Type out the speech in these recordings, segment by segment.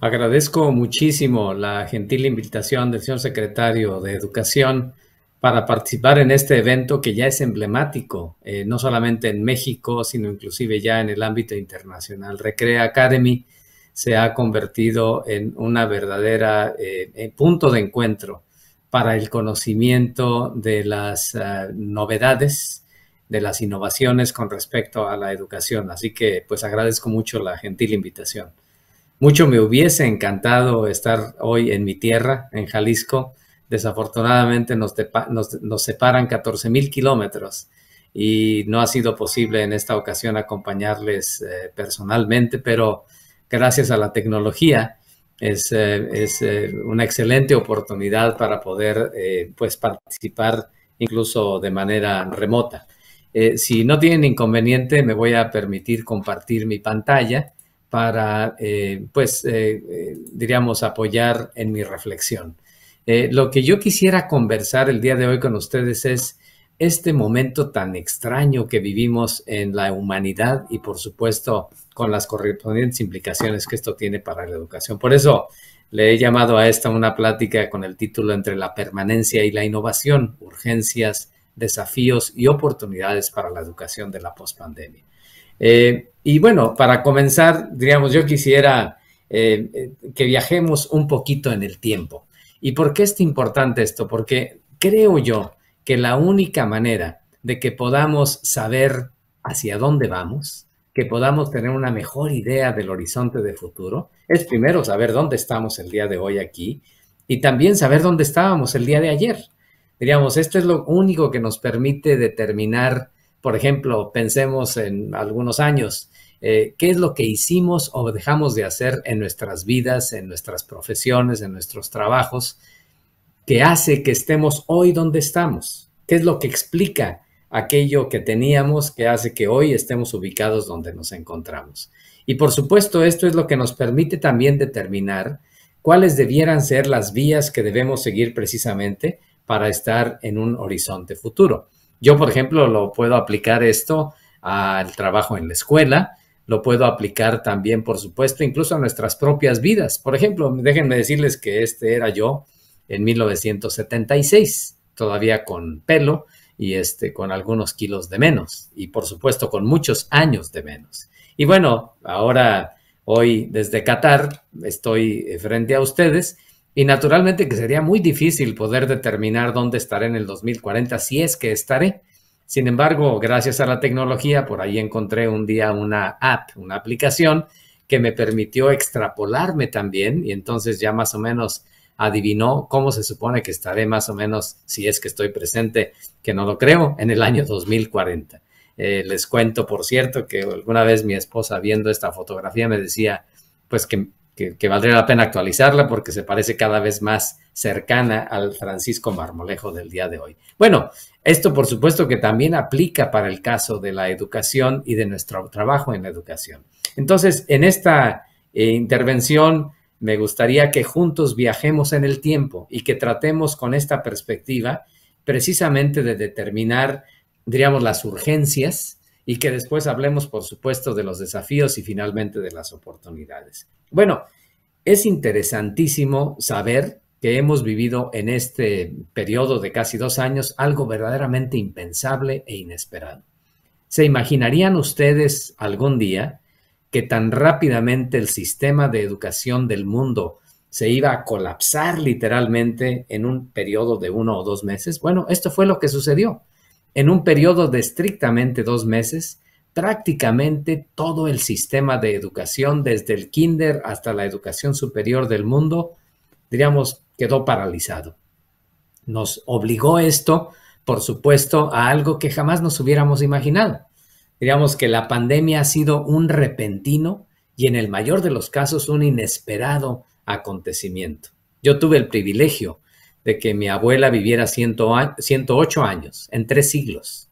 Agradezco muchísimo la gentil invitación del señor secretario de Educación para participar en este evento que ya es emblemático, eh, no solamente en México, sino inclusive ya en el ámbito internacional. Recrea Academy se ha convertido en una verdadera eh, eh, punto de encuentro para el conocimiento de las eh, novedades, de las innovaciones con respecto a la educación. Así que pues agradezco mucho la gentil invitación. Mucho me hubiese encantado estar hoy en mi tierra, en Jalisco. Desafortunadamente nos, nos, separan 14 mil kilómetros y no ha sido posible en esta ocasión acompañarles personalmente, pero gracias a la tecnología, es, eh, eh, una excelente oportunidad para poder eh, pues participar incluso de manera remota. si no tienen inconveniente, me voy a permitir compartir mi pantalla para, pues, diríamos, apoyar en mi reflexión. lo que yo quisiera conversar el día de hoy con ustedes es este momento tan extraño que vivimos en la humanidad y por supuesto con las correspondientes implicaciones que esto tiene para la educación. Por eso le he llamado a esta una plática con el título entre la permanencia y la innovación, urgencias, desafíos y oportunidades para la educación de la pospandemia. Eh, y bueno, para comenzar, diríamos, yo quisiera eh, eh, que viajemos un poquito en el tiempo. ¿Y por qué es importante esto? Porque creo yo que la única manera de que podamos saber hacia dónde vamos, que podamos tener una mejor idea del horizonte de futuro, es primero saber dónde estamos el día de hoy aquí y también saber dónde estábamos el día de ayer. Diríamos, esto es lo único que nos permite determinar, por ejemplo, pensemos en algunos años, eh, qué es lo que hicimos o dejamos de hacer en nuestras vidas, en nuestras profesiones, en nuestros trabajos, que hace que estemos hoy donde estamos? ¿Qué es lo que explica aquello que teníamos que hace que hoy estemos ubicados donde nos encontramos? Y por supuesto, esto es lo que nos permite también determinar cuáles debieran ser las vías que debemos seguir precisamente para estar en un horizonte futuro. Yo, por ejemplo, lo puedo aplicar esto al trabajo en la escuela, lo puedo aplicar también, por supuesto, incluso a nuestras propias vidas. Por ejemplo, déjenme decirles que este era yo en 1976, todavía con pelo y este, con algunos kilos de menos y por supuesto con muchos años de menos. Y bueno, ahora, hoy desde Qatar, estoy eh, frente a ustedes y naturalmente que sería muy difícil poder determinar dónde estaré en el 2040 si es que estaré. Sin embargo, gracias a la tecnología, por ahí encontré un día una app, una aplicación que me permitió extrapolarme también y entonces ya más o menos adivinó cómo se supone que estaré más o menos, si es que estoy presente, que no lo creo, en el año 2040. Eh, les cuento, por cierto, que alguna vez mi esposa viendo esta fotografía me decía, pues que, valdría la pena actualizarla porque se parece cada vez más cercana al Francisco Marmolejo del día de hoy. Bueno, esto por supuesto que también aplica para el caso de la educación y de nuestro trabajo en la educación. Entonces, en esta eh, intervención me gustaría que juntos viajemos en el tiempo y que tratemos con esta perspectiva precisamente de determinar, diríamos, las urgencias y que después hablemos, por supuesto, de los desafíos y finalmente de las oportunidades. Bueno, es interesantísimo saber que hemos vivido en este periodo de casi dos años algo verdaderamente impensable e inesperado. ¿Se imaginarían ustedes algún día que tan rápidamente el sistema de educación del mundo se iba a colapsar literalmente en un periodo de uno o dos meses. Bueno, esto fue lo que sucedió. En un periodo de estrictamente dos meses, prácticamente todo el sistema de educación, desde el kinder hasta la educación superior del mundo, diríamos, quedó paralizado. Nos obligó esto, por supuesto, a algo que jamás nos hubiéramos imaginado. Digamos que la pandemia ha sido un repentino y en el mayor de los casos un inesperado acontecimiento. Yo tuve el privilegio de que mi abuela viviera 108 años, en tres siglos.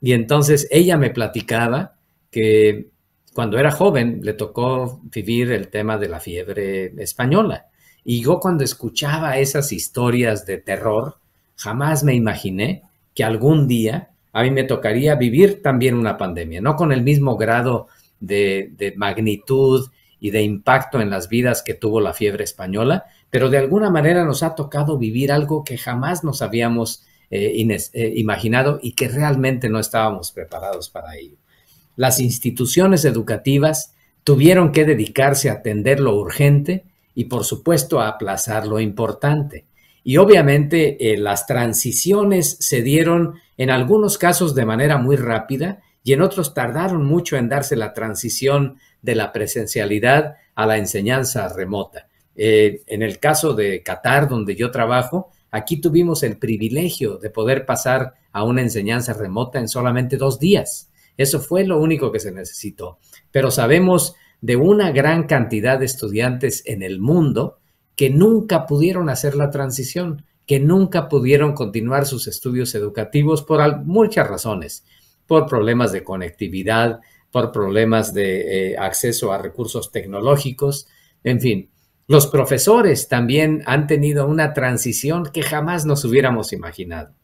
Y entonces ella me platicaba que cuando era joven le tocó vivir el tema de la fiebre española. Y yo cuando escuchaba esas historias de terror, jamás me imaginé que algún día a mí me tocaría vivir también una pandemia, no con el mismo grado de, magnitud y de impacto en las vidas que tuvo la fiebre española, pero de alguna manera nos ha tocado vivir algo que jamás nos habíamos eh, eh, imaginado y que realmente no estábamos preparados para ello. Las instituciones educativas tuvieron que dedicarse a atender lo urgente y por supuesto a aplazar lo importante. Y obviamente eh, las transiciones se dieron en algunos casos de manera muy rápida y en otros tardaron mucho en darse la transición de la presencialidad a la enseñanza remota. Eh, en el caso de Qatar, donde yo trabajo, aquí tuvimos el privilegio de poder pasar a una enseñanza remota en solamente dos días. Eso fue lo único que se necesitó. Pero sabemos de una gran cantidad de estudiantes en el mundo que nunca pudieron hacer la transición, que nunca pudieron continuar sus estudios educativos por muchas razones, por problemas de conectividad, por problemas de eh, acceso a recursos tecnológicos, en fin. Los profesores también han tenido una transición que jamás nos hubiéramos imaginado.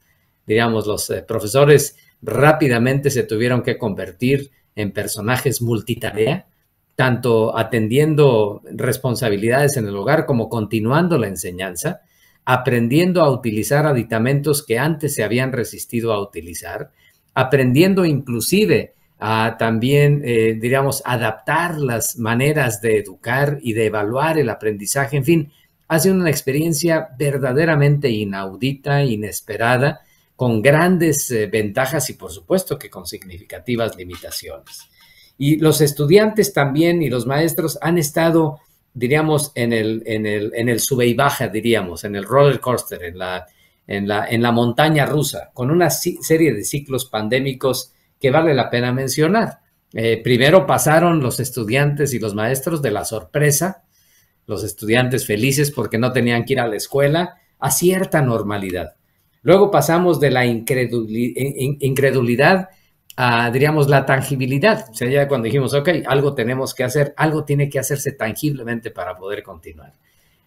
Digamos, los eh, profesores rápidamente se tuvieron que convertir en personajes multitarea, tanto atendiendo responsabilidades en el hogar como continuando la enseñanza, aprendiendo a utilizar aditamentos que antes se habían resistido a utilizar, aprendiendo inclusive a también, eh, diríamos, adaptar las maneras de educar y de evaluar el aprendizaje, en fin, ha sido una experiencia verdaderamente inaudita, inesperada, con grandes eh, ventajas y por supuesto que con significativas limitaciones. Y los estudiantes también y los maestros han estado, diríamos, en el, en el, sube y baja, diríamos, en el roller coaster, en la, en la, en la montaña rusa, con una serie de ciclos pandémicos que vale la pena mencionar. Eh, primero pasaron los estudiantes y los maestros de la sorpresa, los estudiantes felices porque no tenían que ir a la escuela, a cierta normalidad. Luego pasamos de la incredulidad diríamos, la tangibilidad. O sea, ya cuando dijimos, ok, algo tenemos que hacer, algo tiene que hacerse tangiblemente para poder continuar.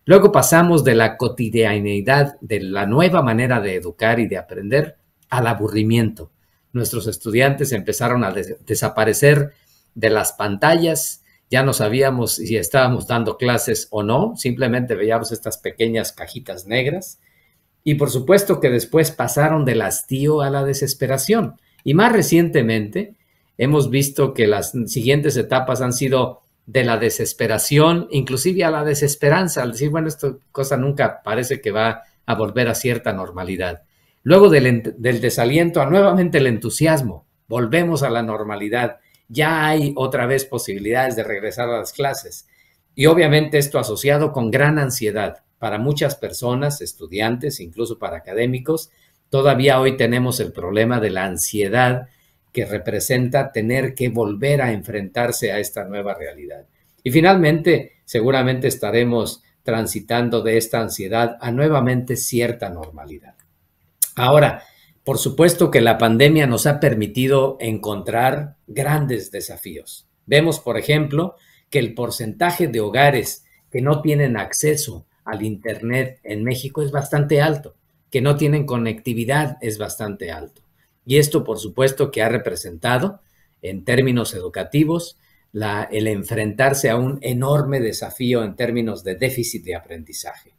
Luego pasamos de la cotidianeidad, de la nueva manera de educar y de aprender, al aburrimiento. Nuestros estudiantes empezaron a desaparecer de las pantallas, ya no sabíamos si estábamos dando clases o no, simplemente veíamos estas pequeñas cajitas negras. Y por supuesto que después pasaron del hastío a la desesperación. Y más recientemente hemos visto que las siguientes etapas han sido de la desesperación, inclusive a la desesperanza, al decir, bueno, esta cosa nunca parece que va a volver a cierta normalidad. Luego del, del desaliento a nuevamente el entusiasmo, volvemos a la normalidad, ya hay otra vez posibilidades de regresar a las clases. Y obviamente esto asociado con gran ansiedad para muchas personas, estudiantes, incluso para académicos, Todavía hoy tenemos el problema de la ansiedad que representa tener que volver a enfrentarse a esta nueva realidad. Y finalmente, seguramente estaremos transitando de esta ansiedad a nuevamente cierta normalidad. Ahora, por supuesto que la pandemia nos ha permitido encontrar grandes desafíos. Vemos, por ejemplo, que el porcentaje de hogares que no tienen acceso al Internet en México es bastante alto que no tienen conectividad es bastante alto. Y esto, por supuesto, que ha representado, en términos educativos, el enfrentarse a un enorme desafío en términos de déficit de aprendizaje.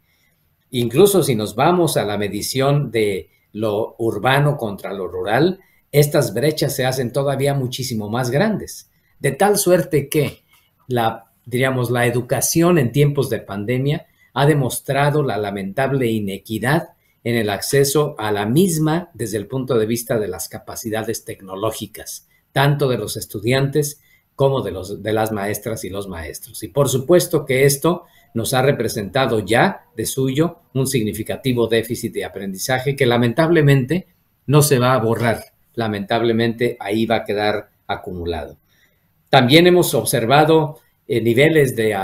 Incluso si nos vamos a la medición de lo urbano contra lo rural, estas brechas se hacen todavía muchísimo más grandes, de tal suerte que la, diríamos, la educación en tiempos de pandemia ha demostrado la lamentable inequidad en el acceso a la misma desde el punto de vista de las capacidades tecnológicas, tanto de los estudiantes como de, los, de las maestras y los maestros. Y por supuesto que esto nos ha representado ya de suyo un significativo déficit de aprendizaje que lamentablemente no se va a borrar, lamentablemente ahí va a quedar acumulado. También hemos observado eh, niveles de,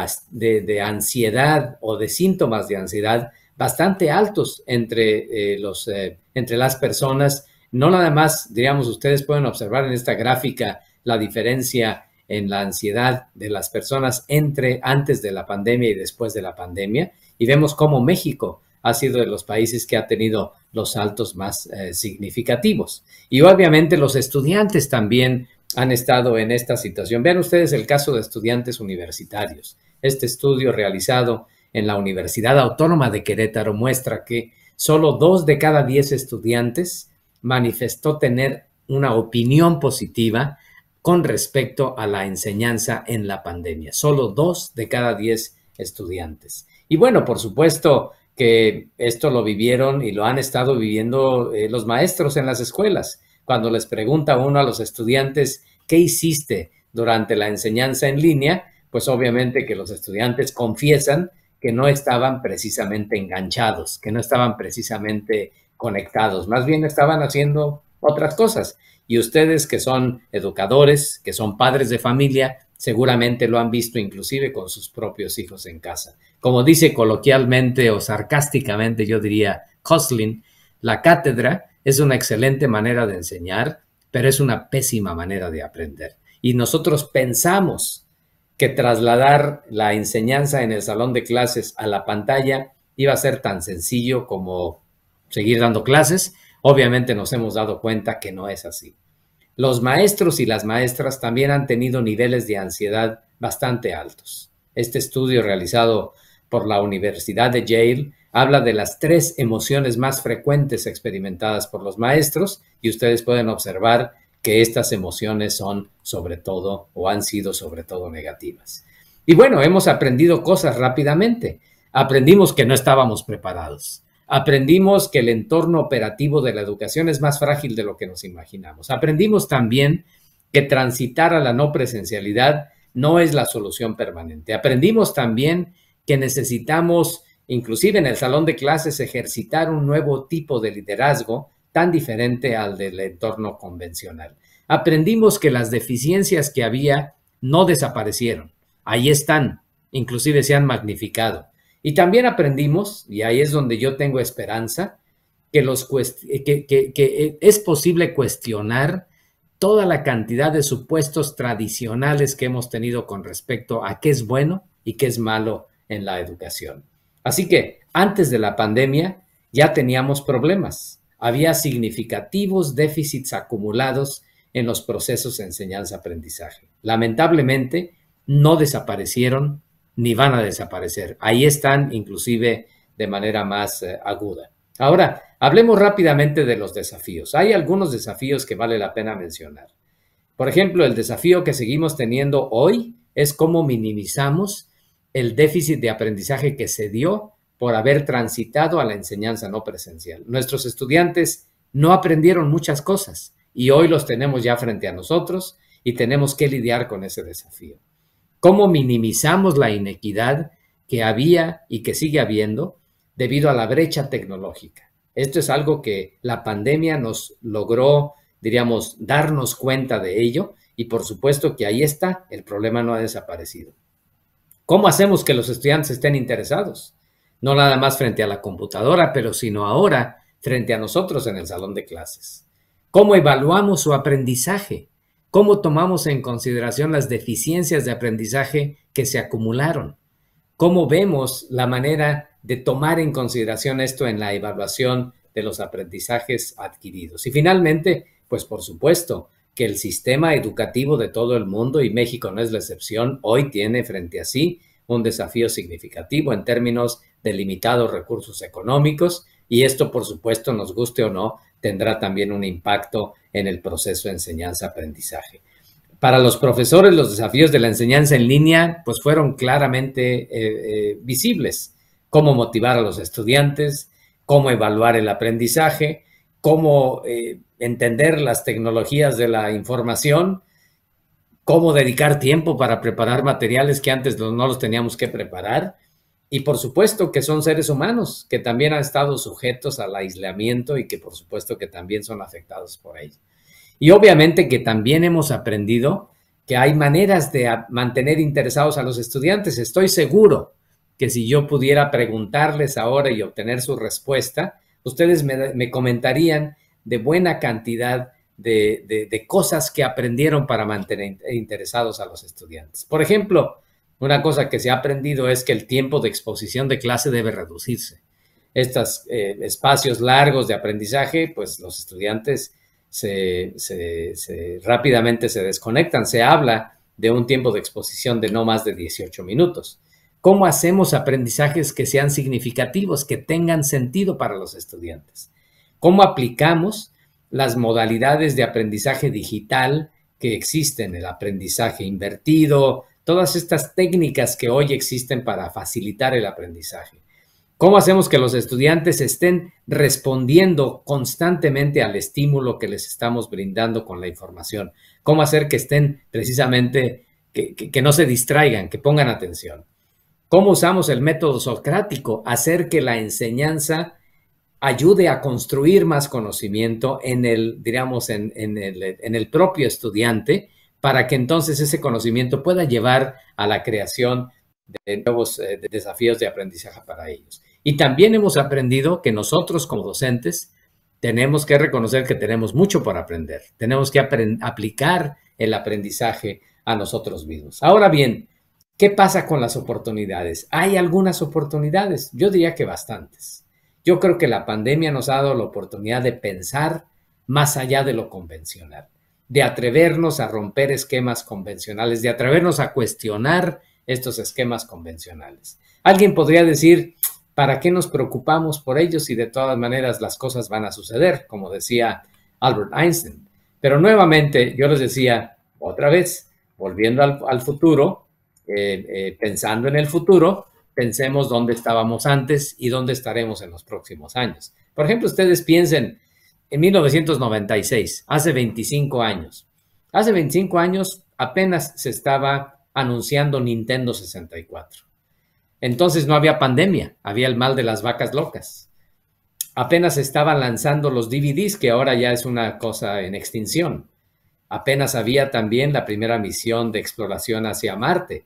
de, ansiedad o de síntomas de ansiedad bastante altos entre, eh, los, eh, entre las personas. No nada más, diríamos, ustedes pueden observar en esta gráfica la diferencia en la ansiedad de las personas entre antes de la pandemia y después de la pandemia. Y vemos cómo México ha sido de los países que ha tenido los altos más eh, significativos. Y obviamente los estudiantes también han estado en esta situación. Vean ustedes el caso de estudiantes universitarios. Este estudio realizado en la Universidad Autónoma de Querétaro muestra que solo dos de cada diez estudiantes manifestó tener una opinión positiva con respecto a la enseñanza en la pandemia. Solo dos de cada diez estudiantes. Y bueno, por supuesto que esto lo vivieron y lo han estado viviendo eh, los maestros en las escuelas. Cuando les pregunta uno a los estudiantes, ¿qué hiciste durante la enseñanza en línea? Pues obviamente que los estudiantes confiesan que no estaban precisamente enganchados, que no estaban precisamente conectados, más bien estaban haciendo otras cosas. Y ustedes que son educadores, que son padres de familia, seguramente lo han visto inclusive con sus propios hijos en casa. Como dice coloquialmente o sarcásticamente, yo diría Coslin, la cátedra es una excelente manera de enseñar, pero es una pésima manera de aprender. Y nosotros pensamos que trasladar la enseñanza en el salón de clases a la pantalla iba a ser tan sencillo como seguir dando clases. Obviamente nos hemos dado cuenta que no es así. Los maestros y las maestras también han tenido niveles de ansiedad bastante altos. Este estudio realizado por la Universidad de Yale habla de las tres emociones más frecuentes experimentadas por los maestros y ustedes pueden observar estas emociones son sobre todo o han sido sobre todo negativas. Y bueno, hemos aprendido cosas rápidamente. Aprendimos que no estábamos preparados. Aprendimos que el entorno operativo de la educación es más frágil de lo que nos imaginamos. Aprendimos también que transitar a la no presencialidad no es la solución permanente. Aprendimos también que necesitamos, inclusive en el salón de clases, ejercitar un nuevo tipo de liderazgo tan diferente al del entorno convencional. Aprendimos que las deficiencias que había no desaparecieron, ahí están, inclusive se han magnificado. Y también aprendimos, y ahí es donde yo tengo esperanza, que, que es posible cuestionar toda la cantidad de supuestos tradicionales que hemos tenido con respecto a qué es bueno y qué es malo en la educación. Así que antes de la pandemia ya teníamos problemas, había significativos déficits acumulados en los procesos de enseñanza-aprendizaje. Lamentablemente, no desaparecieron ni van a desaparecer. Ahí están inclusive de manera más eh, aguda. Ahora, hablemos rápidamente de los desafíos. Hay algunos desafíos que vale la pena mencionar. Por ejemplo, el desafío que seguimos teniendo hoy es cómo minimizamos el déficit de aprendizaje que se dio por haber transitado a la enseñanza no presencial. Nuestros estudiantes no aprendieron muchas cosas y hoy los tenemos ya frente a nosotros y tenemos que lidiar con ese desafío. ¿Cómo minimizamos la inequidad que había y que sigue habiendo debido a la brecha tecnológica? Esto es algo que la pandemia nos logró, diríamos, darnos cuenta de ello y por supuesto que ahí está, el problema no ha desaparecido. ¿Cómo hacemos que los estudiantes estén interesados? no nada más frente a la computadora, pero sino ahora frente a nosotros en el salón de clases. ¿Cómo evaluamos su aprendizaje? ¿Cómo tomamos en consideración las deficiencias de aprendizaje que se acumularon? ¿Cómo vemos la manera de tomar en consideración esto en la evaluación de los aprendizajes adquiridos? Y finalmente, pues por supuesto, que el sistema educativo de todo el mundo, y México no es la excepción, hoy tiene frente a sí un desafío significativo en términos de limitados recursos económicos y esto, por supuesto, nos guste o no, tendrá también un impacto en el proceso de enseñanza-aprendizaje. Para los profesores, los desafíos de la enseñanza en línea pues fueron claramente eh, eh, visibles. Cómo motivar a los estudiantes, cómo evaluar el aprendizaje, cómo eh, entender las tecnologías de la información, cómo dedicar tiempo para preparar materiales que antes no los teníamos que preparar y por supuesto que son seres humanos que también han estado sujetos al aislamiento y que por supuesto que también son afectados por ello. Y obviamente que también hemos aprendido que hay maneras de mantener interesados a los estudiantes. Estoy seguro que si yo pudiera preguntarles ahora y obtener su respuesta, ustedes me, comentarían de buena cantidad de cosas que aprendieron para mantener interesados a los estudiantes. Por ejemplo, una cosa que se ha aprendido es que el tiempo de exposición de clase debe reducirse. Estos eh, espacios largos de aprendizaje, pues los estudiantes rápidamente se desconectan. Se habla de un tiempo de exposición de no más de 18 minutos. ¿Cómo hacemos aprendizajes que sean significativos, que tengan sentido para los estudiantes? ¿Cómo aplicamos las modalidades de aprendizaje digital que existen? El aprendizaje invertido, todas estas técnicas que hoy existen para facilitar el aprendizaje. ¿Cómo hacemos que los estudiantes estén respondiendo constantemente al estímulo que les estamos brindando con la información? ¿Cómo hacer que estén precisamente, que, no se distraigan, que pongan atención? ¿Cómo usamos el método socrático? Hacer que la enseñanza ayude a construir más conocimiento en el, diríamos, en el propio estudiante para que entonces ese conocimiento pueda llevar a la creación de nuevos eh, desafíos de aprendizaje para ellos. Y también hemos aprendido que nosotros como docentes tenemos que reconocer que tenemos mucho por aprender, tenemos que aplicar el aprendizaje a nosotros mismos. Ahora bien, ¿qué pasa con las oportunidades? Hay algunas oportunidades, yo diría que bastantes. Yo creo que la pandemia nos ha dado la oportunidad de pensar más allá de lo convencional de atrevernos a romper esquemas convencionales, de atrevernos a cuestionar estos esquemas convencionales. Alguien podría decir, ¿para qué nos preocupamos por ellos si de todas maneras las cosas van a suceder? Como decía Albert Einstein. Pero nuevamente, yo les decía, otra vez, volviendo al, futuro, eh, eh, pensando en el futuro, pensemos dónde estábamos antes y dónde estaremos en los próximos años. Por ejemplo, ustedes piensen, en 1996, hace 25 años. Hace 25 años apenas se estaba anunciando Nintendo 64. Entonces no había pandemia, había el mal de las vacas locas. Apenas estaban lanzando los DVDs, que ahora ya es una cosa en extinción. Apenas había también la primera misión de exploración hacia Marte.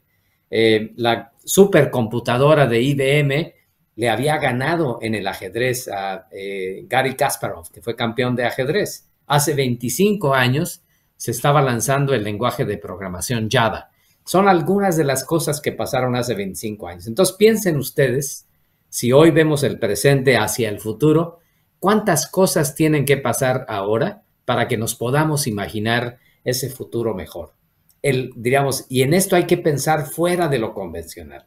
Eh, la supercomputadora de IBM le había ganado en el ajedrez a eh, Gary Kasparov, que fue campeón de ajedrez. Hace 25 años se estaba lanzando el lenguaje de programación Java. Son algunas de las cosas que pasaron hace 25 años. Entonces piensen ustedes, si hoy vemos el presente hacia el futuro, ¿cuántas cosas tienen que pasar ahora para que nos podamos imaginar ese futuro mejor? El, diríamos y en esto hay que pensar fuera de lo convencional.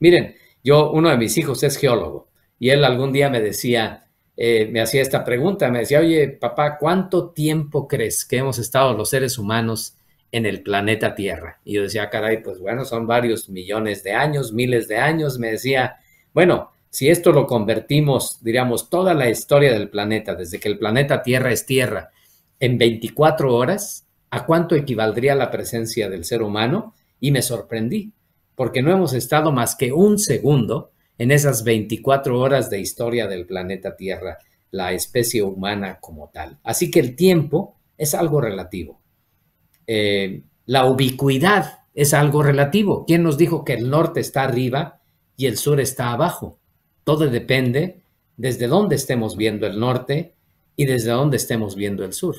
Miren, yo, uno de mis hijos es geólogo y él algún día me decía, eh, me hacía esta pregunta, me decía, oye, papá, ¿cuánto tiempo crees que hemos estado los seres humanos en el planeta Tierra? Y yo decía, caray, pues bueno, son varios millones de años, miles de años. Me decía, bueno, si esto lo convertimos, diríamos, toda la historia del planeta, desde que el planeta Tierra es Tierra, en 24 horas, ¿a cuánto equivaldría la presencia del ser humano? Y me sorprendí porque no hemos estado más que un segundo en esas 24 horas de historia del planeta Tierra, la especie humana como tal. Así que el tiempo es algo relativo. Eh, la ubicuidad es algo relativo. ¿Quién nos dijo que el norte está arriba y el sur está abajo? Todo depende desde dónde estemos viendo el norte y desde dónde estemos viendo el sur.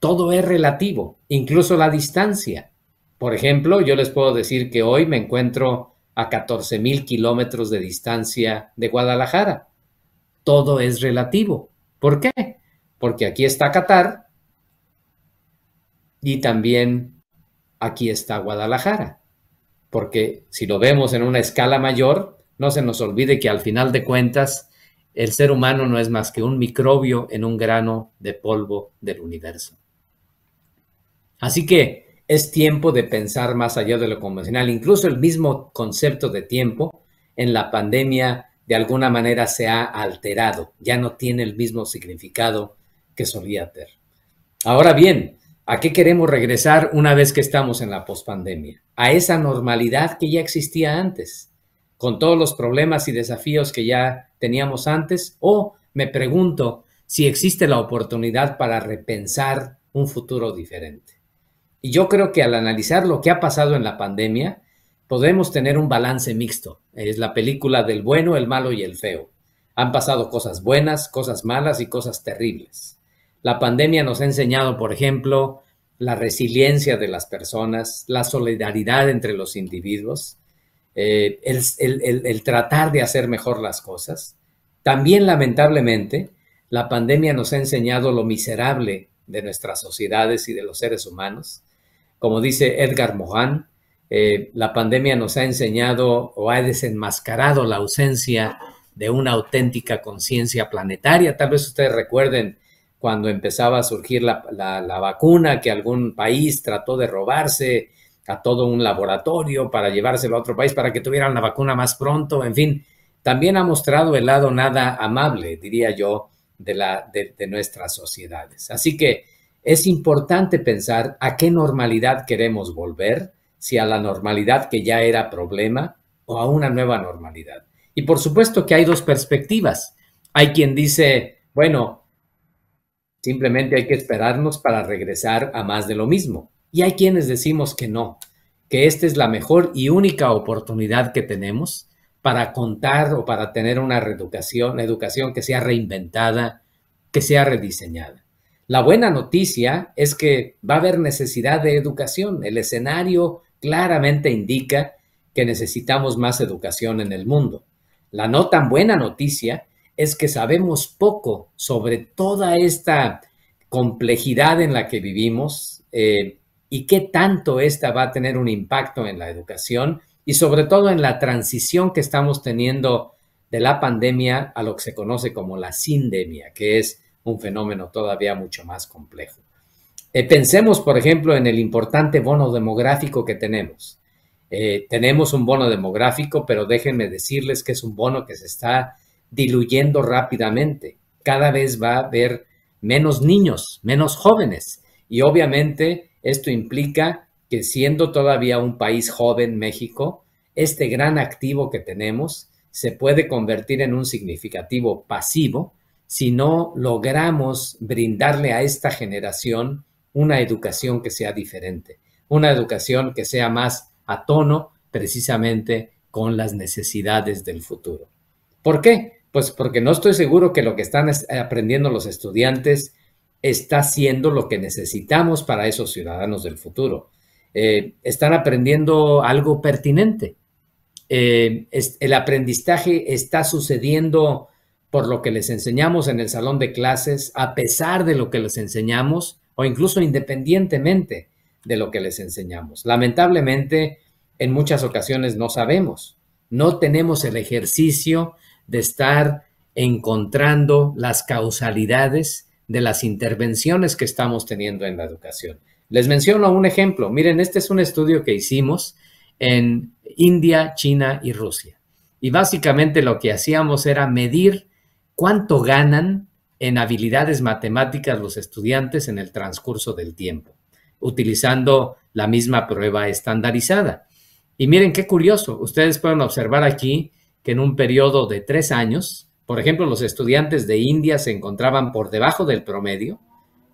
Todo es relativo, incluso la distancia. Por ejemplo, yo les puedo decir que hoy me encuentro a 14 mil kilómetros de distancia de Guadalajara. Todo es relativo. ¿Por qué? Porque aquí está Qatar y también aquí está Guadalajara. Porque si lo vemos en una escala mayor, no se nos olvide que al final de cuentas el ser humano no es más que un microbio en un grano de polvo del universo. Así que es tiempo de pensar más allá de lo convencional. Incluso el mismo concepto de tiempo en la pandemia de alguna manera se ha alterado, ya no tiene el mismo significado que solía tener. Ahora bien, ¿a qué queremos regresar una vez que estamos en la pospandemia? A esa normalidad que ya existía antes, con todos los problemas y desafíos que ya teníamos antes, o me pregunto si existe la oportunidad para repensar un futuro diferente. Y yo creo que al analizar lo que ha pasado en la pandemia, podemos tener un balance mixto. Es la película del bueno, el malo y el feo. Han pasado cosas buenas, cosas malas y cosas terribles. La pandemia nos ha enseñado, por ejemplo, la resiliencia de las personas, la solidaridad entre los individuos, eh, el, el tratar de hacer mejor las cosas. También, lamentablemente, la pandemia nos ha enseñado lo miserable de nuestras sociedades y de los seres humanos, como dice Edgar Mohan, eh, la pandemia nos ha enseñado o ha desenmascarado la ausencia de una auténtica conciencia planetaria. Tal vez ustedes recuerden cuando empezaba a surgir la, vacuna que algún país trató de robarse a todo un laboratorio para llevárselo a otro país para que tuvieran la vacuna más pronto. En fin, también ha mostrado el lado nada amable, diría yo, de, la, de nuestras sociedades. Así que es importante pensar a qué normalidad queremos volver, si a la normalidad que ya era problema o a una nueva normalidad. Y por supuesto que hay dos perspectivas. Hay quien dice, bueno, simplemente hay que esperarnos para regresar a más de lo mismo. Y hay quienes decimos que no, que esta es la mejor y única oportunidad que tenemos para contar o para tener una reeducación, educación que sea reinventada, que sea rediseñada. La buena noticia es que va a haber necesidad de educación. El escenario claramente indica que necesitamos más educación en el mundo. La no tan buena noticia es que sabemos poco sobre toda esta complejidad en la que vivimos eh, y qué tanto esta va a tener un impacto en la educación y sobre todo en la transición que estamos teniendo de la pandemia a lo que se conoce como la sindemia, que es un fenómeno todavía mucho más complejo. Eh, pensemos, por ejemplo, en el importante bono demográfico que tenemos. Eh, tenemos un bono demográfico, pero déjenme decirles que es un bono que se está diluyendo rápidamente. Cada vez va a haber menos niños, menos jóvenes. Y obviamente esto implica que siendo todavía un país joven, México, este gran activo que tenemos se puede convertir en un significativo pasivo si no logramos brindarle a esta generación una educación que sea diferente, una educación que sea más a tono precisamente con las necesidades del futuro. ¿Por qué? Pues porque no estoy seguro que lo que están eh, aprendiendo los estudiantes está siendo lo que necesitamos para esos ciudadanos del futuro. Eh, están aprendiendo algo pertinente. Eh, el aprendizaje está sucediendo por lo que les enseñamos en el salón de clases, a pesar de lo que les enseñamos o incluso independientemente de lo que les enseñamos. Lamentablemente, en muchas ocasiones no sabemos, no tenemos el ejercicio de estar encontrando las causalidades de las intervenciones que estamos teniendo en la educación. Les menciono un ejemplo. Miren, este es un estudio que hicimos en India, China y Rusia. Y básicamente lo que hacíamos era medir cuánto ganan en habilidades matemáticas los estudiantes en el transcurso del tiempo, utilizando la misma prueba estandarizada. Y miren qué curioso, ustedes pueden observar aquí que en un periodo de tres años, por ejemplo, los estudiantes de India se encontraban por debajo del promedio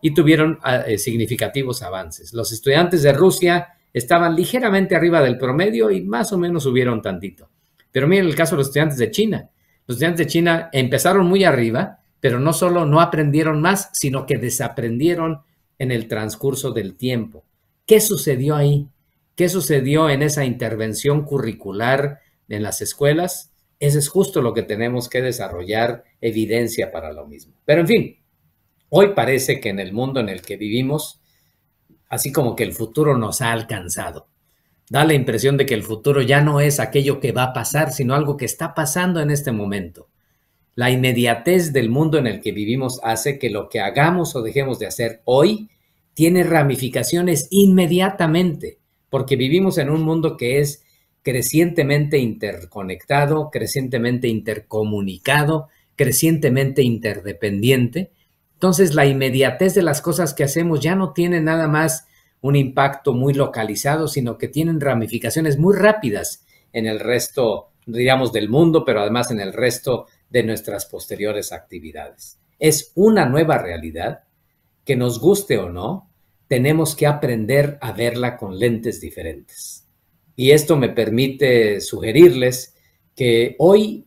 y tuvieron ah, eh, significativos avances. Los estudiantes de Rusia estaban ligeramente arriba del promedio y más o menos subieron tantito. Pero miren el caso de los estudiantes de China. Los estudiantes de China empezaron muy arriba, pero no solo no aprendieron más, sino que desaprendieron en el transcurso del tiempo. ¿Qué sucedió ahí? ¿Qué sucedió en esa intervención curricular en las escuelas? Eso es justo lo que tenemos que desarrollar evidencia para lo mismo. Pero en fin, hoy parece que en el mundo en el que vivimos, así como que el futuro nos ha alcanzado. Da la impresión de que el futuro ya no es aquello que va a pasar, sino algo que está pasando en este momento. La inmediatez del mundo en el que vivimos hace que lo que hagamos o dejemos de hacer hoy tiene ramificaciones inmediatamente, porque vivimos en un mundo que es crecientemente interconectado, crecientemente intercomunicado, crecientemente interdependiente. Entonces la inmediatez de las cosas que hacemos ya no tiene nada más un impacto muy localizado, sino que tienen ramificaciones muy rápidas en el resto, digamos, del mundo, pero además en el resto de nuestras posteriores actividades. Es una nueva realidad que nos guste o no, tenemos que aprender a verla con lentes diferentes. Y esto me permite sugerirles que hoy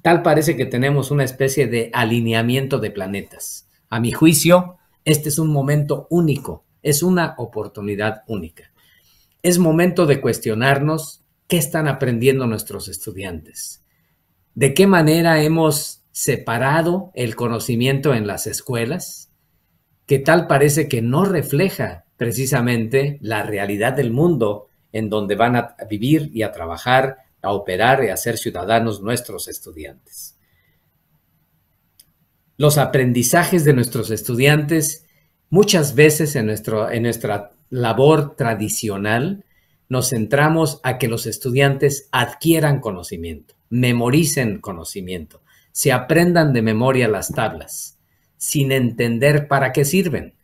tal parece que tenemos una especie de alineamiento de planetas. A mi juicio, este es un momento único es una oportunidad única. Es momento de cuestionarnos qué están aprendiendo nuestros estudiantes, de qué manera hemos separado el conocimiento en las escuelas, que tal parece que no refleja precisamente la realidad del mundo en donde van a vivir y a trabajar, a operar y a ser ciudadanos nuestros estudiantes. Los aprendizajes de nuestros estudiantes Muchas veces en, nuestro, en nuestra labor tradicional nos centramos a que los estudiantes adquieran conocimiento, memoricen conocimiento, se aprendan de memoria las tablas, sin entender para qué sirven.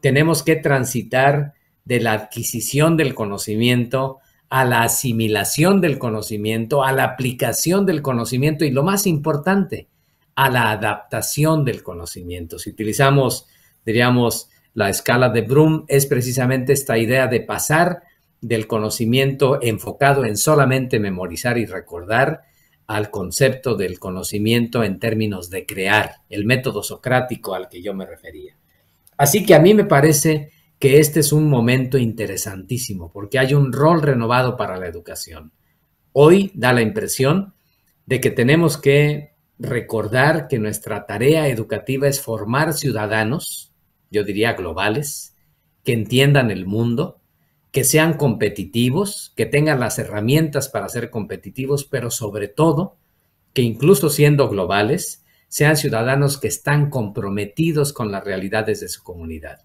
Tenemos que transitar de la adquisición del conocimiento a la asimilación del conocimiento, a la aplicación del conocimiento y lo más importante, a la adaptación del conocimiento. Si utilizamos diríamos, la escala de Brum es precisamente esta idea de pasar del conocimiento enfocado en solamente memorizar y recordar al concepto del conocimiento en términos de crear, el método socrático al que yo me refería. Así que a mí me parece que este es un momento interesantísimo porque hay un rol renovado para la educación. Hoy da la impresión de que tenemos que recordar que nuestra tarea educativa es formar ciudadanos, yo diría globales, que entiendan el mundo, que sean competitivos, que tengan las herramientas para ser competitivos, pero sobre todo que incluso siendo globales, sean ciudadanos que están comprometidos con las realidades de su comunidad.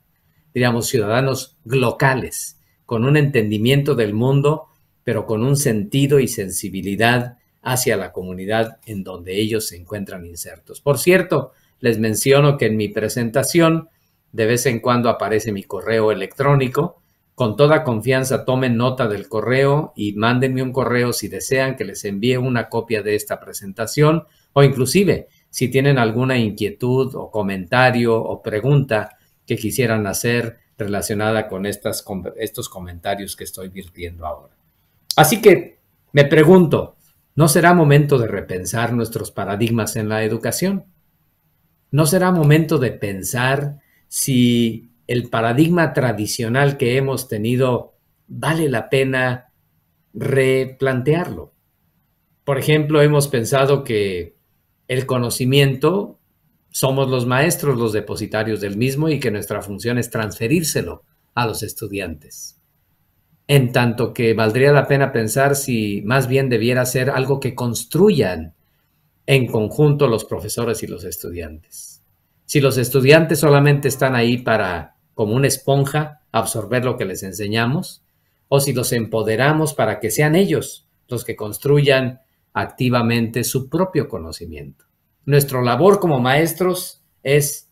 Diríamos ciudadanos locales, con un entendimiento del mundo, pero con un sentido y sensibilidad hacia la comunidad en donde ellos se encuentran insertos. Por cierto, les menciono que en mi presentación de vez en cuando aparece mi correo electrónico. Con toda confianza tomen nota del correo y mándenme un correo si desean que les envíe una copia de esta presentación o inclusive si tienen alguna inquietud o comentario o pregunta que quisieran hacer relacionada con estas, estos comentarios que estoy virtiendo ahora. Así que me pregunto, ¿no será momento de repensar nuestros paradigmas en la educación? ¿No será momento de pensar si el paradigma tradicional que hemos tenido vale la pena replantearlo. Por ejemplo, hemos pensado que el conocimiento somos los maestros, los depositarios del mismo y que nuestra función es transferírselo a los estudiantes. En tanto que valdría la pena pensar si más bien debiera ser algo que construyan en conjunto los profesores y los estudiantes. Si los estudiantes solamente están ahí para, como una esponja, absorber lo que les enseñamos, o si los empoderamos para que sean ellos los que construyan activamente su propio conocimiento. Nuestra labor como maestros es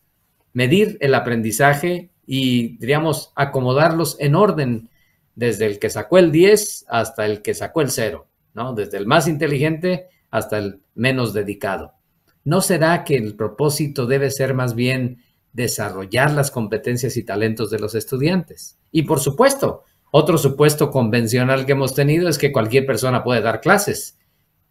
medir el aprendizaje y, diríamos, acomodarlos en orden desde el que sacó el 10 hasta el que sacó el 0, ¿no? Desde el más inteligente hasta el menos dedicado. ¿No será que el propósito debe ser más bien desarrollar las competencias y talentos de los estudiantes? Y por supuesto, otro supuesto convencional que hemos tenido es que cualquier persona puede dar clases.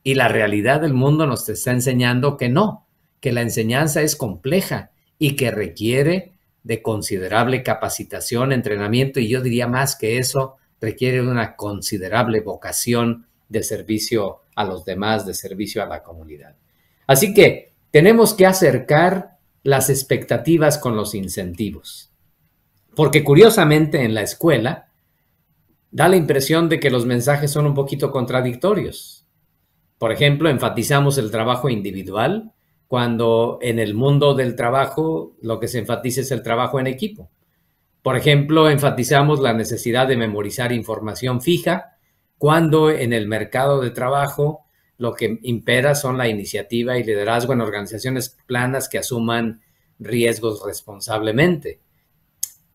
Y la realidad del mundo nos está enseñando que no, que la enseñanza es compleja y que requiere de considerable capacitación, entrenamiento y yo diría más que eso, requiere una considerable vocación de servicio a los demás, de servicio a la comunidad. Así que tenemos que acercar las expectativas con los incentivos. Porque curiosamente en la escuela da la impresión de que los mensajes son un poquito contradictorios. Por ejemplo, enfatizamos el trabajo individual cuando en el mundo del trabajo lo que se enfatiza es el trabajo en equipo. Por ejemplo, enfatizamos la necesidad de memorizar información fija cuando en el mercado de trabajo lo que impera son la iniciativa y liderazgo en organizaciones planas que asuman riesgos responsablemente.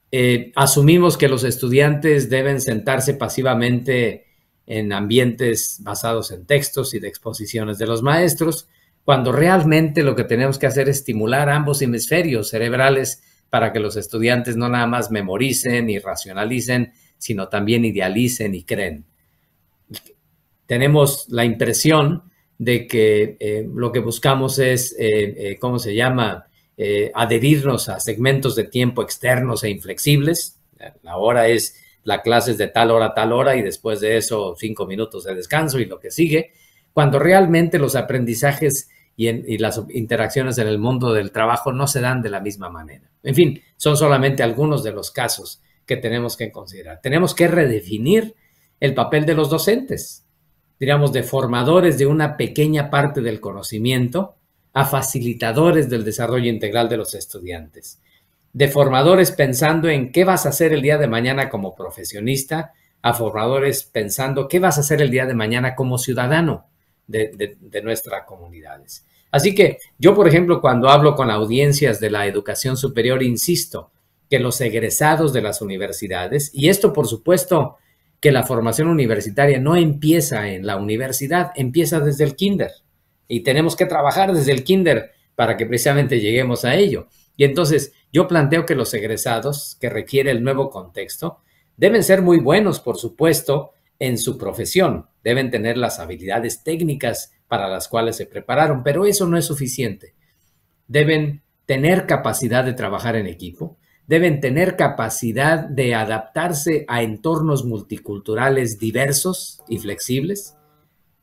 Eh, asumimos que los estudiantes deben sentarse pasivamente en ambientes basados en textos y de exposiciones de los maestros, cuando realmente lo que tenemos que hacer es estimular ambos hemisferios cerebrales para que los estudiantes no nada más memoricen y racionalicen, sino también idealicen y creen tenemos la impresión de que eh, lo que buscamos es, eh, eh, ¿cómo se llama?, adherirnos a segmentos de tiempo externos e inflexibles. La hora es, la clase es de tal hora a tal hora y después de eso cinco minutos de descanso y lo que sigue, cuando realmente los aprendizajes y, las interacciones en el mundo del trabajo no se dan de la misma manera. En fin, son solamente algunos de los casos que tenemos que considerar. Tenemos que redefinir el papel de los docentes diríamos, de formadores de una pequeña parte del conocimiento a facilitadores del desarrollo integral de los estudiantes, de formadores pensando en qué vas a hacer el día de mañana como profesionista, a formadores pensando qué vas a hacer el día de mañana como ciudadano de, de nuestras comunidades. Así que yo, por ejemplo, cuando hablo con audiencias de la educación superior, insisto que los egresados de las universidades, y esto por supuesto que la formación universitaria no empieza en la universidad, empieza desde el kinder. Y tenemos que trabajar desde el kinder para que precisamente lleguemos a ello. Y entonces yo planteo que los egresados que requiere el nuevo contexto deben ser muy buenos, por supuesto, en su profesión. Deben tener las habilidades técnicas para las cuales se prepararon, pero eso no es suficiente. Deben tener capacidad de trabajar en equipo, deben tener capacidad de adaptarse a entornos multiculturales diversos y flexibles.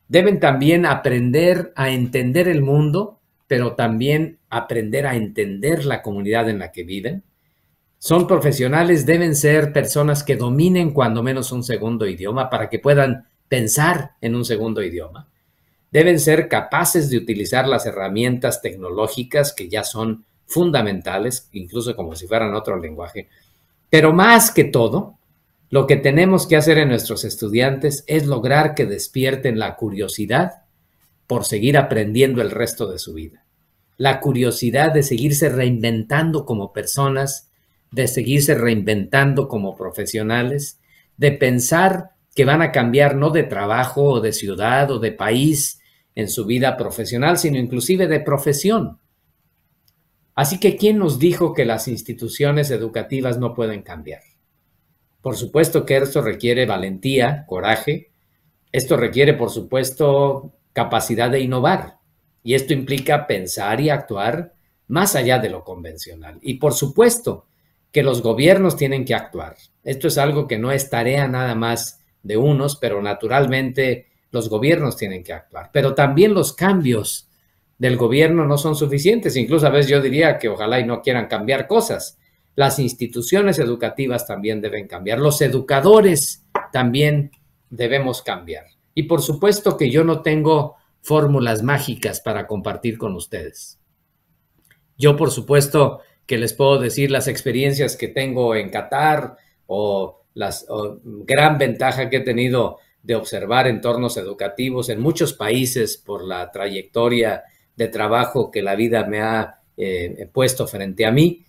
Deben también aprender a entender el mundo, pero también aprender a entender la comunidad en la que viven. Son profesionales, deben ser personas que dominen cuando menos un segundo idioma para que puedan pensar en un segundo idioma. Deben ser capaces de utilizar las herramientas tecnológicas que ya son fundamentales, incluso como si fueran otro lenguaje. Pero más que todo, lo que tenemos que hacer en nuestros estudiantes es lograr que despierten la curiosidad por seguir aprendiendo el resto de su vida. La curiosidad de seguirse reinventando como personas, de seguirse reinventando como profesionales, de pensar que van a cambiar no de trabajo o de ciudad o de país en su vida profesional, sino inclusive de profesión. Así que, ¿quién nos dijo que las instituciones educativas no pueden cambiar? Por supuesto que esto requiere valentía, coraje. Esto requiere, por supuesto, capacidad de innovar. Y esto implica pensar y actuar más allá de lo convencional. Y por supuesto que los gobiernos tienen que actuar. Esto es algo que no es tarea nada más de unos, pero naturalmente los gobiernos tienen que actuar. Pero también los cambios del gobierno no son suficientes. Incluso a veces yo diría que ojalá y no quieran cambiar cosas. Las instituciones educativas también deben cambiar. Los educadores también debemos cambiar. Y por supuesto que yo no tengo fórmulas mágicas para compartir con ustedes. Yo por supuesto que les puedo decir las experiencias que tengo en Qatar o la gran ventaja que he tenido de observar entornos educativos en muchos países por la trayectoria de trabajo que la vida me ha eh, puesto frente a mí,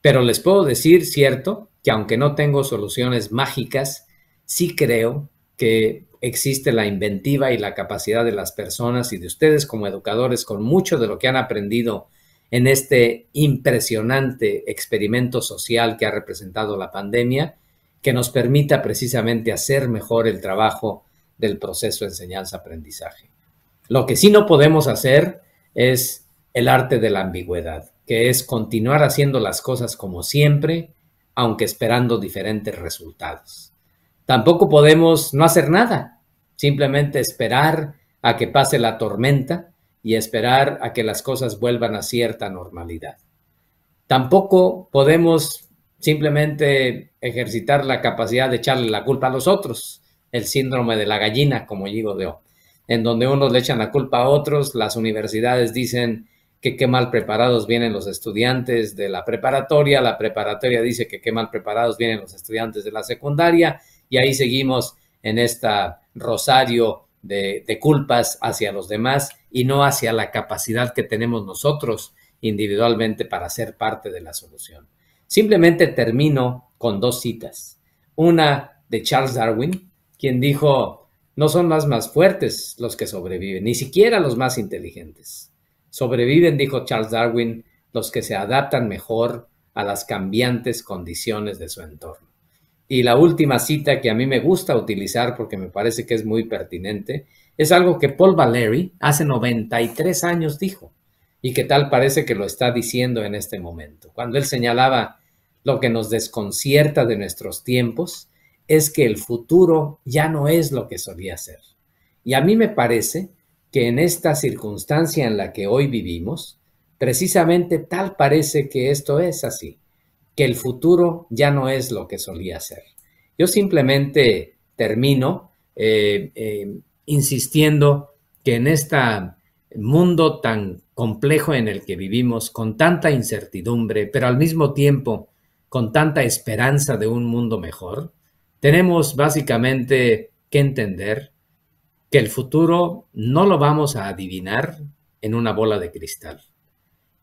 pero les puedo decir, cierto, que aunque no tengo soluciones mágicas, sí creo que existe la inventiva y la capacidad de las personas y de ustedes como educadores con mucho de lo que han aprendido en este impresionante experimento social que ha representado la pandemia, que nos permita precisamente hacer mejor el trabajo del proceso de enseñanza-aprendizaje. Lo que sí no podemos hacer es el arte de la ambigüedad, que es continuar haciendo las cosas como siempre, aunque esperando diferentes resultados. Tampoco podemos no hacer nada, simplemente esperar a que pase la tormenta y esperar a que las cosas vuelvan a cierta normalidad. Tampoco podemos simplemente ejercitar la capacidad de echarle la culpa a los otros, el síndrome de la gallina, como digo hoy en donde unos le echan la culpa a otros, las universidades dicen que qué mal preparados vienen los estudiantes de la preparatoria, la preparatoria dice que qué mal preparados vienen los estudiantes de la secundaria, y ahí seguimos en este rosario de, de culpas hacia los demás y no hacia la capacidad que tenemos nosotros individualmente para ser parte de la solución. Simplemente termino con dos citas. Una de Charles Darwin, quien dijo, no son más más fuertes los que sobreviven, ni siquiera los más inteligentes. Sobreviven, dijo Charles Darwin, los que se adaptan mejor a las cambiantes condiciones de su entorno. Y la última cita que a mí me gusta utilizar porque me parece que es muy pertinente, es algo que Paul Valery hace 93 años dijo y que tal parece que lo está diciendo en este momento. Cuando él señalaba lo que nos desconcierta de nuestros tiempos es que el futuro ya no es lo que solía ser. Y a mí me parece que en esta circunstancia en la que hoy vivimos, precisamente tal parece que esto es así, que el futuro ya no es lo que solía ser. Yo simplemente termino eh, eh, insistiendo que en este mundo tan complejo en el que vivimos, con tanta incertidumbre, pero al mismo tiempo con tanta esperanza de un mundo mejor, tenemos básicamente que entender que el futuro no lo vamos a adivinar en una bola de cristal,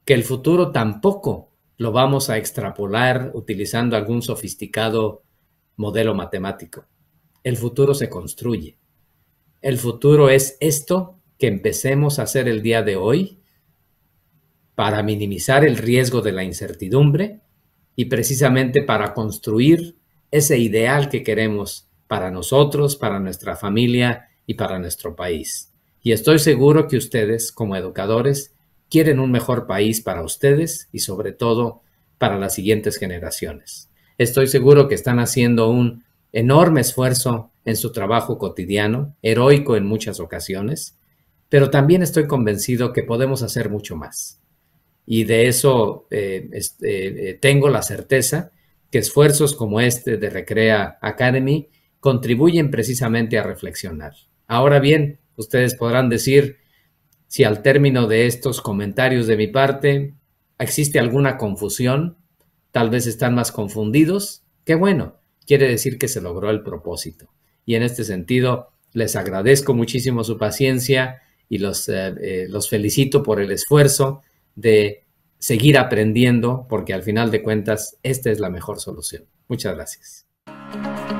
que el futuro tampoco lo vamos a extrapolar utilizando algún sofisticado modelo matemático. El futuro se construye. El futuro es esto que empecemos a hacer el día de hoy para minimizar el riesgo de la incertidumbre y precisamente para construir ese ideal que queremos para nosotros, para nuestra familia y para nuestro país. Y estoy seguro que ustedes, como educadores, quieren un mejor país para ustedes y sobre todo para las siguientes generaciones. Estoy seguro que están haciendo un enorme esfuerzo en su trabajo cotidiano, heroico en muchas ocasiones, pero también estoy convencido que podemos hacer mucho más. Y de eso eh, eh, eh, tengo la certeza que esfuerzos como este de Recrea Academy contribuyen precisamente a reflexionar. Ahora bien, ustedes podrán decir si al término de estos comentarios de mi parte existe alguna confusión, tal vez están más confundidos, Que bueno, quiere decir que se logró el propósito. Y en este sentido, les agradezco muchísimo su paciencia y los, eh, eh, los felicito por el esfuerzo de seguir aprendiendo, porque al final de cuentas, esta es la mejor solución. Muchas gracias.